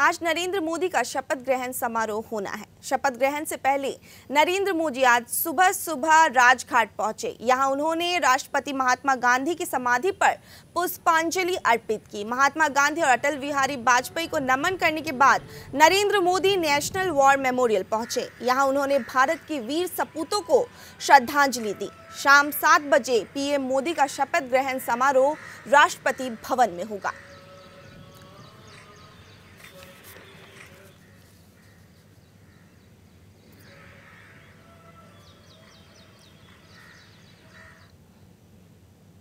आज नरेंद्र मोदी का शपथ ग्रहण समारोह होना है शपथ ग्रहण से पहले नरेंद्र मोदी आज सुबह सुबह राजघाट पहुंचे यहां उन्होंने राष्ट्रपति महात्मा गांधी की समाधि पर पुष्पांजलि अर्पित की महात्मा गांधी और अटल बिहारी वाजपेयी को नमन करने के बाद Narendra Modi national war memorial पहुंचे यहां उन्होंने भारत के वीर सपूतों को श्रद्धांजलि दी शाम सात बजे पीएम मोदी का शपथ ग्रहण समारोह राष्ट्रपति भवन में होगा